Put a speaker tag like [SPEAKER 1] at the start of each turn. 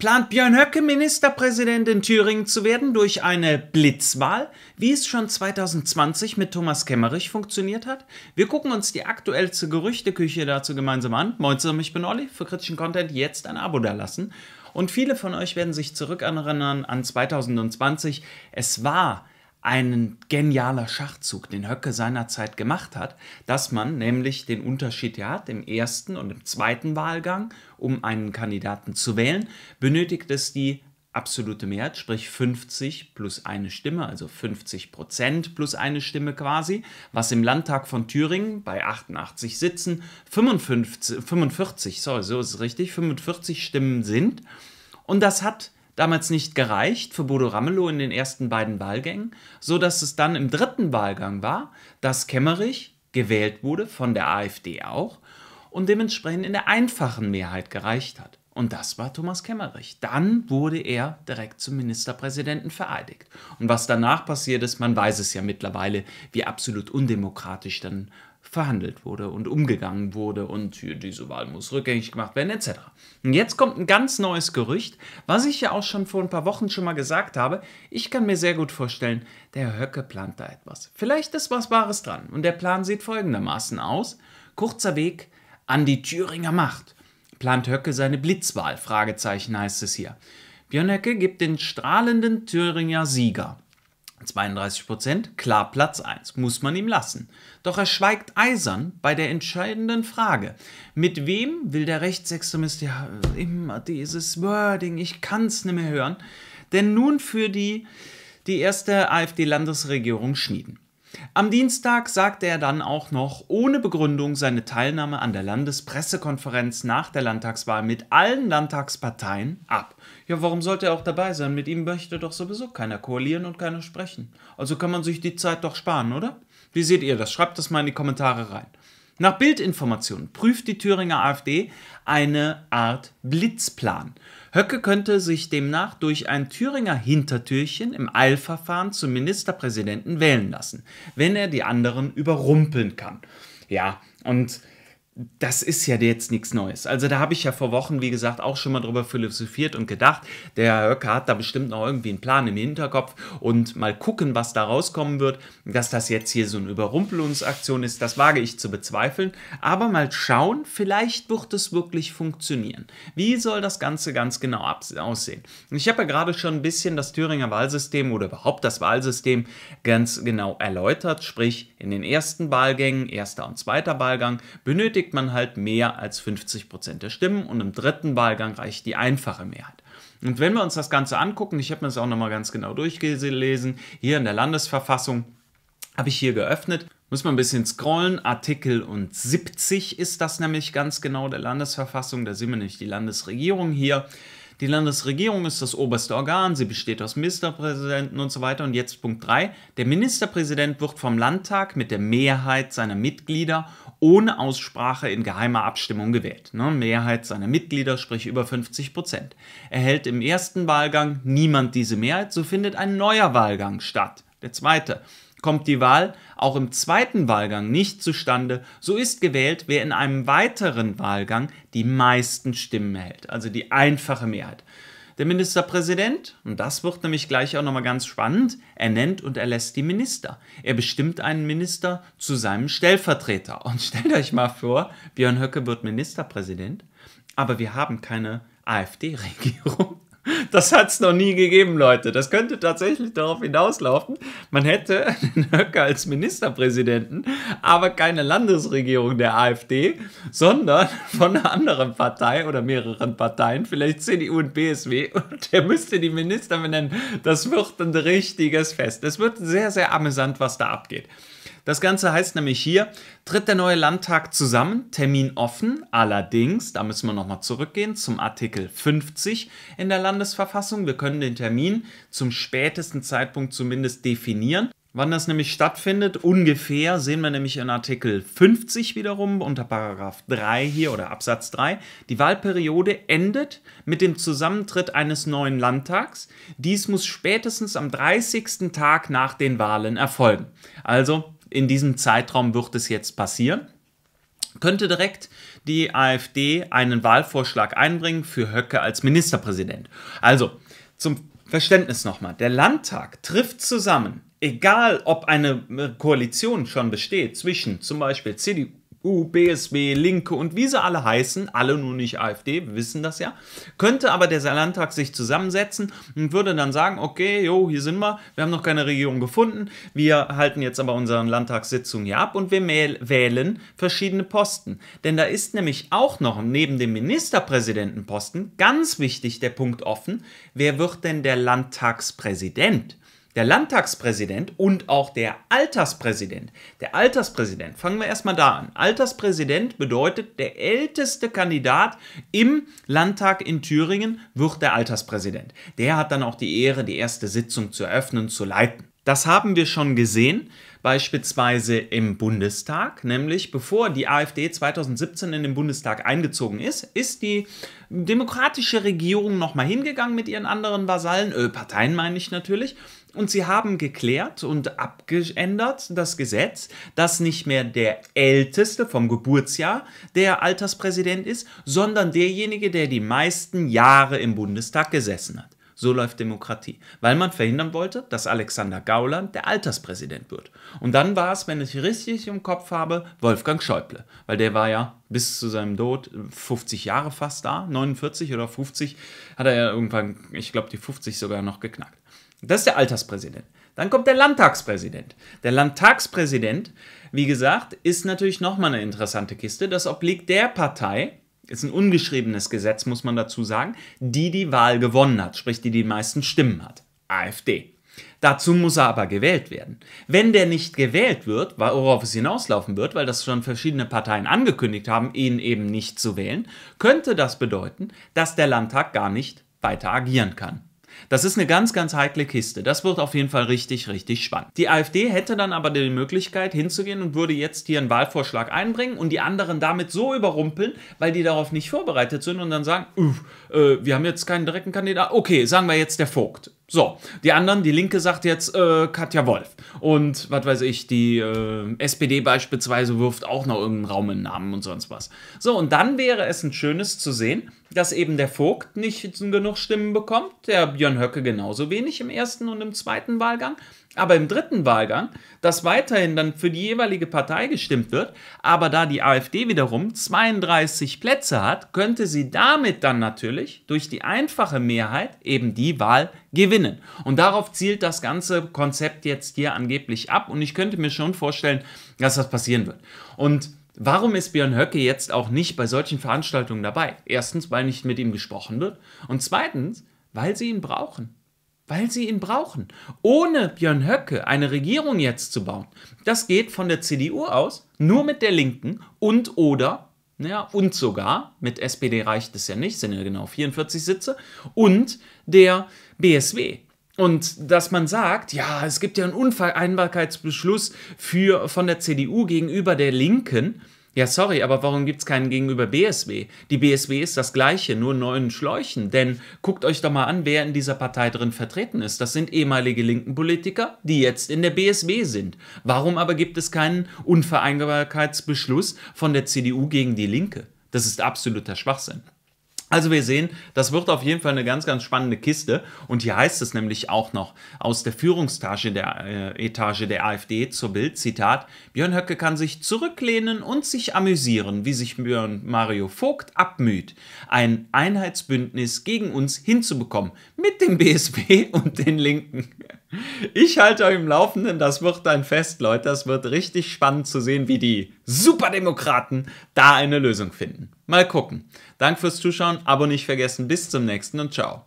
[SPEAKER 1] Plant Björn Höcke, Ministerpräsident in Thüringen zu werden durch eine Blitzwahl, wie es schon 2020 mit Thomas Kemmerich funktioniert hat? Wir gucken uns die aktuellste Gerüchteküche dazu gemeinsam an. Moin zusammen, ich bin Olli. Für kritischen Content jetzt ein Abo dalassen. Und viele von euch werden sich zurückerinnern an 2020. Es war ein genialer Schachzug, den Höcke seinerzeit gemacht hat, dass man nämlich den Unterschied ja hat im ersten und im zweiten Wahlgang, um einen Kandidaten zu wählen, benötigt es die absolute Mehrheit, sprich 50 plus eine Stimme, also 50 Prozent plus eine Stimme quasi, was im Landtag von Thüringen bei 88 Sitzen 55, 45, sorry, so ist es richtig, 45 Stimmen sind. Und das hat damals nicht gereicht für Bodo Ramelow in den ersten beiden Wahlgängen, so dass es dann im dritten Wahlgang war, dass Kemmerich gewählt wurde von der AfD auch und dementsprechend in der einfachen Mehrheit gereicht hat. Und das war Thomas Kemmerich. Dann wurde er direkt zum Ministerpräsidenten vereidigt. Und was danach passiert ist, man weiß es ja mittlerweile, wie absolut undemokratisch dann verhandelt wurde und umgegangen wurde und hier diese Wahl muss rückgängig gemacht werden etc. Und jetzt kommt ein ganz neues Gerücht, was ich ja auch schon vor ein paar Wochen schon mal gesagt habe. Ich kann mir sehr gut vorstellen, der Höcke plant da etwas. Vielleicht ist was Wahres dran und der Plan sieht folgendermaßen aus. Kurzer Weg an die Thüringer Macht. Plant Höcke seine Blitzwahl? Fragezeichen heißt es hier. Björn Höcke gibt den strahlenden Thüringer Sieger. 32 Prozent, klar Platz 1, muss man ihm lassen. Doch er schweigt eisern bei der entscheidenden Frage. Mit wem will der Rechtsextremist, ja, immer dieses Wording, ich kann's nicht mehr hören, denn nun für die, die erste AfD-Landesregierung schmieden? Am Dienstag sagte er dann auch noch ohne Begründung seine Teilnahme an der Landespressekonferenz nach der Landtagswahl mit allen Landtagsparteien ab. Ja, warum sollte er auch dabei sein? Mit ihm möchte doch sowieso keiner koalieren und keiner sprechen. Also kann man sich die Zeit doch sparen, oder? Wie seht ihr das? Schreibt das mal in die Kommentare rein. Nach Bildinformationen prüft die Thüringer AfD eine Art Blitzplan. Höcke könnte sich demnach durch ein Thüringer Hintertürchen im Eilverfahren zum Ministerpräsidenten wählen lassen, wenn er die anderen überrumpeln kann. Ja, und das ist ja jetzt nichts Neues. Also da habe ich ja vor Wochen, wie gesagt, auch schon mal drüber philosophiert und gedacht, der Herr Höcker hat da bestimmt noch irgendwie einen Plan im Hinterkopf und mal gucken, was da rauskommen wird. Dass das jetzt hier so eine Überrumpelungsaktion ist, das wage ich zu bezweifeln. Aber mal schauen, vielleicht wird es wirklich funktionieren. Wie soll das Ganze ganz genau aussehen? Ich habe ja gerade schon ein bisschen das Thüringer Wahlsystem oder überhaupt das Wahlsystem ganz genau erläutert. Sprich, in den ersten Wahlgängen, erster und zweiter Wahlgang, benötigt kriegt man halt mehr als 50 Prozent der Stimmen und im dritten Wahlgang reicht die einfache Mehrheit. Und wenn wir uns das Ganze angucken, ich habe mir das auch nochmal ganz genau durchgelesen, hier in der Landesverfassung habe ich hier geöffnet, muss man ein bisschen scrollen. Artikel und 70 ist das nämlich ganz genau der Landesverfassung. Da sehen wir nämlich die Landesregierung hier. Die Landesregierung ist das oberste Organ, sie besteht aus Ministerpräsidenten und so weiter. Und jetzt Punkt 3. Der Ministerpräsident wird vom Landtag mit der Mehrheit seiner Mitglieder ohne Aussprache in geheimer Abstimmung gewählt. Ne? Mehrheit seiner Mitglieder, sprich über 50 Prozent. Erhält im ersten Wahlgang niemand diese Mehrheit, so findet ein neuer Wahlgang statt. Der zweite. Kommt die Wahl auch im zweiten Wahlgang nicht zustande, so ist gewählt, wer in einem weiteren Wahlgang die meisten Stimmen erhält, also die einfache Mehrheit. Der Ministerpräsident, und das wird nämlich gleich auch nochmal ganz spannend, ernennt und erlässt die Minister. Er bestimmt einen Minister zu seinem Stellvertreter. Und stellt euch mal vor, Björn Höcke wird Ministerpräsident, aber wir haben keine AfD-Regierung. Das hat es noch nie gegeben, Leute. Das könnte tatsächlich darauf hinauslaufen. Man hätte den Höcker als Ministerpräsidenten, aber keine Landesregierung der AfD, sondern von einer anderen Partei oder mehreren Parteien, vielleicht CDU und BSW. Und der müsste die Minister benennen. Das wird ein richtiges Fest. Es wird sehr, sehr amüsant, was da abgeht. Das Ganze heißt nämlich hier, tritt der neue Landtag zusammen, Termin offen, allerdings, da müssen wir nochmal zurückgehen zum Artikel 50 in der Landesregierung. Landesverfassung. Wir können den Termin zum spätesten Zeitpunkt zumindest definieren. Wann das nämlich stattfindet, ungefähr, sehen wir nämlich in Artikel 50 wiederum unter Paragraph 3 hier oder Absatz 3. Die Wahlperiode endet mit dem Zusammentritt eines neuen Landtags. Dies muss spätestens am 30. Tag nach den Wahlen erfolgen. Also in diesem Zeitraum wird es jetzt passieren könnte direkt die AfD einen Wahlvorschlag einbringen für Höcke als Ministerpräsident. Also zum Verständnis nochmal, der Landtag trifft zusammen, egal ob eine Koalition schon besteht zwischen zum Beispiel CDU, CDU, BSW, Linke und wie sie alle heißen, alle nur nicht AfD, wir wissen das ja, könnte aber der Landtag sich zusammensetzen und würde dann sagen, okay, jo, hier sind wir, wir haben noch keine Regierung gefunden, wir halten jetzt aber unsere Landtagssitzung hier ab und wir wählen verschiedene Posten. Denn da ist nämlich auch noch neben dem Ministerpräsidentenposten ganz wichtig der Punkt offen, wer wird denn der Landtagspräsident? der Landtagspräsident und auch der Alterspräsident. Der Alterspräsident, fangen wir erstmal da an. Alterspräsident bedeutet, der älteste Kandidat im Landtag in Thüringen wird der Alterspräsident. Der hat dann auch die Ehre, die erste Sitzung zu eröffnen, zu leiten. Das haben wir schon gesehen, beispielsweise im Bundestag, nämlich bevor die AfD 2017 in den Bundestag eingezogen ist, ist die demokratische Regierung nochmal hingegangen mit ihren anderen Vasallen, Ölparteien äh, meine ich natürlich, und sie haben geklärt und abgeändert das Gesetz, dass nicht mehr der Älteste vom Geburtsjahr der Alterspräsident ist, sondern derjenige, der die meisten Jahre im Bundestag gesessen hat. So läuft Demokratie. Weil man verhindern wollte, dass Alexander Gauland der Alterspräsident wird. Und dann war es, wenn ich richtig im Kopf habe, Wolfgang Schäuble. Weil der war ja bis zu seinem Tod 50 äh, Jahre fast da. 49 oder 50 hat er ja irgendwann, ich glaube, die 50 sogar noch geknackt. Das ist der Alterspräsident. Dann kommt der Landtagspräsident. Der Landtagspräsident, wie gesagt, ist natürlich nochmal eine interessante Kiste. Das obliegt der Partei, ist ein ungeschriebenes Gesetz, muss man dazu sagen, die die Wahl gewonnen hat, sprich die die meisten Stimmen hat. AfD. Dazu muss er aber gewählt werden. Wenn der nicht gewählt wird, worauf es hinauslaufen wird, weil das schon verschiedene Parteien angekündigt haben, ihn eben nicht zu wählen, könnte das bedeuten, dass der Landtag gar nicht weiter agieren kann. Das ist eine ganz, ganz heikle Kiste. Das wird auf jeden Fall richtig, richtig spannend. Die AfD hätte dann aber die Möglichkeit hinzugehen und würde jetzt hier einen Wahlvorschlag einbringen und die anderen damit so überrumpeln, weil die darauf nicht vorbereitet sind und dann sagen, äh, wir haben jetzt keinen direkten Kandidaten. Okay, sagen wir jetzt der Vogt. So, die anderen, die Linke sagt jetzt äh, Katja Wolf. Und was weiß ich, die äh, SPD beispielsweise wirft auch noch irgendeinen Raum in Namen und sonst was. So, und dann wäre es ein schönes zu sehen, dass eben der Vogt nicht genug Stimmen bekommt, der Björn Höcke genauso wenig im ersten und im zweiten Wahlgang aber im dritten Wahlgang, dass weiterhin dann für die jeweilige Partei gestimmt wird, aber da die AfD wiederum 32 Plätze hat, könnte sie damit dann natürlich durch die einfache Mehrheit eben die Wahl gewinnen. Und darauf zielt das ganze Konzept jetzt hier angeblich ab und ich könnte mir schon vorstellen, dass das passieren wird. Und Warum ist Björn Höcke jetzt auch nicht bei solchen Veranstaltungen dabei? Erstens, weil nicht mit ihm gesprochen wird und zweitens, weil sie ihn brauchen weil sie ihn brauchen. Ohne Björn Höcke eine Regierung jetzt zu bauen, das geht von der CDU aus, nur mit der Linken und oder, naja, und sogar, mit SPD reicht es ja nicht, sind ja genau 44 Sitze, und der BSW. Und dass man sagt, ja, es gibt ja einen Unvereinbarkeitsbeschluss für, von der CDU gegenüber der Linken, ja, sorry, aber warum gibt es keinen gegenüber BSW? Die BSW ist das gleiche, nur neuen Schläuchen. Denn guckt euch doch mal an, wer in dieser Partei drin vertreten ist. Das sind ehemalige linken Politiker, die jetzt in der BSW sind. Warum aber gibt es keinen Unvereinbarkeitsbeschluss von der CDU gegen die Linke? Das ist absoluter Schwachsinn. Also wir sehen, das wird auf jeden Fall eine ganz, ganz spannende Kiste. Und hier heißt es nämlich auch noch aus der Führungstage der äh, Etage der AfD zur Bild, Zitat, Björn Höcke kann sich zurücklehnen und sich amüsieren, wie sich Björn Mario Vogt abmüht, ein Einheitsbündnis gegen uns hinzubekommen mit dem BSB und den Linken. Ich halte euch im Laufenden, das wird ein Fest, Leute. Das wird richtig spannend zu sehen, wie die Superdemokraten da eine Lösung finden. Mal gucken. Danke fürs Zuschauen, Abo nicht vergessen. Bis zum nächsten und ciao.